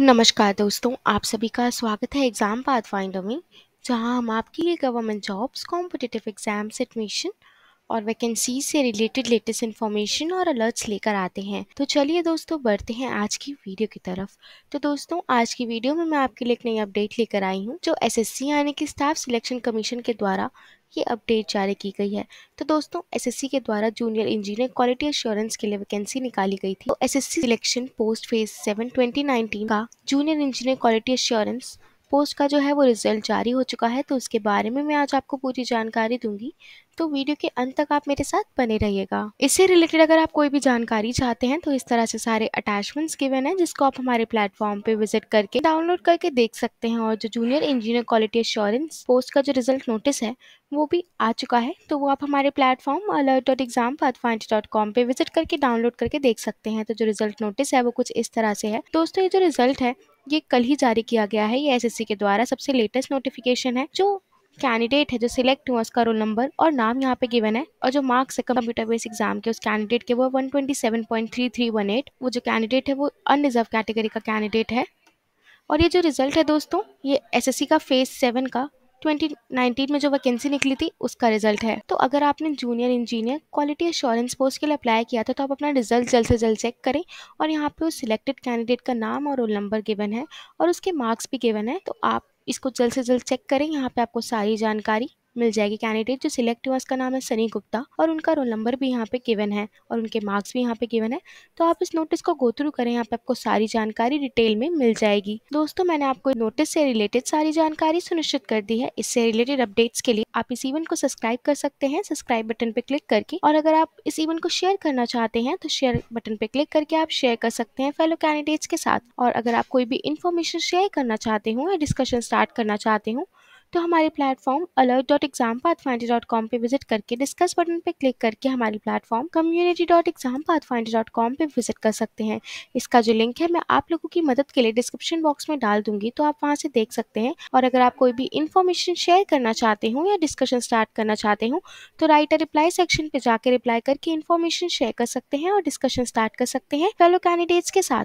नमस्कार दोस्तों आप सभी का स्वागत है एग्ज़ाम पाथ फाइंडर में जहां हम आपके लिए government jobs competitive exams admission और वैकेंसी से रिलेटेड लेटेस्ट इन्फॉर्मेशन और अलर्ट्स लेकर आते हैं तो चलिए दोस्तों बढ़ते हैं आज की वीडियो की तरफ तो दोस्तों आज की वीडियो में मैं आपके लिए एक नई अपडेट लेकर आई हूँ जो एसएससी यानी कि स्टाफ सिलेक्शन कमीशन के द्वारा ये अपडेट जारी की गई है तो दोस्तों एसएससी के द्वारा जूनियर इंजीनियर क्वालिटी एश्योरेंस के लिए वैकेंसी निकाली गई थी तो C selection post phase seven twenty का junior engineer quality assurance post का जो है वो रिज़ल्ट जारी हो चुका है तो उसके बारे में मैं आज आपको पूरी जानकारी दूंगी तो वीडियो के अंत तक आप मेरे साथ बने रहिएगा इससे रिलेटेड अगर आप कोई भी जानकारी चाहते हैं तो इस तरह से सारे अटैचमेंट्स गिवन है जिसको आप हमारे प्लेटफॉर्म पे विजिट करके डाउनलोड करके देख सकते हैं और जो junior engineer quality assurance post का जो रिजल्ट नोटिस है वो भी आ चुका है तो वो आप हमारे platform alert dot exam dot com पे विजिट करके डाउनलोड करके देख सकते हैं तो जो रिजल्ट नोटिस है वो कुछ इस तरह से है दोस्तों ये जो रिजल्ट है ये कल ही जारी किया गया है ये एस के द्वारा सबसे लेटेस्ट नोटिफिकेशन है जो कैंडिडेट है जो सिलेक्ट हुआ उसका रोल नंबर और नाम यहाँ पे गिवन है और जो मार्क्स है कंप्यूटर बेस एग्जाम के उस कैंडिडेट के वो one twenty seven point three three one eight वो जो कैंडिडेट है वो अनरिजर्व कैटेगरी का कैंडिडेट है और ये जो रिजल्ट है दोस्तों ये एसएससी का फेज सेवन का 2019 में जो वैकेंसी निकली थी उसका रिजल्ट है तो अगर आपने junior engineer quality assurance post के लिए अप्लाई किया था तो आप अपना रिजल्ट जल्द से जल्द चेक करें और यहाँ पे उस सिलेक्टेड कैंडिडेट का नाम और रोल नंबर गिवन है और उसके मार्क्स भी गिवन है तो आप इसको जल्द से जल्द चेक करें यहाँ पे आपको सारी जानकारी मिल जाएगी कैंडिडेट जो सिलेक्ट हुआ उसका नाम है सनी गुप्ता और उनका रोल नंबर भी यहाँ पे गिवन है और उनके मार्क्स भी यहाँ पे गिवन है तो आप इस नोटिस को गो थ्रू करें यहाँ पे आपको सारी जानकारी डिटेल में मिल जाएगी दोस्तों मैंने आपको नोटिस से रिलेटेड सारी जानकारी सुनिश्चित कर दी है इससे रिलेटेड अपडेट्स के लिए आप इस इवेंट को सब्सक्राइब कर सकते हैं सब्सक्राइब बटन पे क्लिक करके और अगर आप इस इवेंट को शेयर करना चाहते हैं तो शेयर बटन पे क्लिक करके आप शेयर कर सकते हैं फेलो कैंडिडेट्स के साथ और अगर आप कोई भी इन्फॉर्मेशन शेयर करना चाहते हो या डिस्कशन स्टार्ट करना चाहते हो तो हमारे platform alert dot exam path finder dot com पर विजिट करके डिस्कस बटन पर क्लिक करके हमारी platform community dot exam path finder dot com पर विजिट कर सकते हैं इसका जो लिंक है मैं आप लोगों की मदद के लिए डिस्क्रिप्शन बॉक्स में डाल दूंगी तो आप वहाँ से देख सकते हैं और अगर आप कोई भी इन्फॉर्मेशन शेयर करना चाहते हो या डिस्कशन स्टार्ट करना चाहते हो तो राइट अ रिप्लाई सेक्शन पे जाकर रिप्लाई करके इन्फॉर्मेशन शेयर कर सकते हैं और डिस्कशन स्टार्ट कर सकते हैं फेलो कैंडिडेट्स के साथ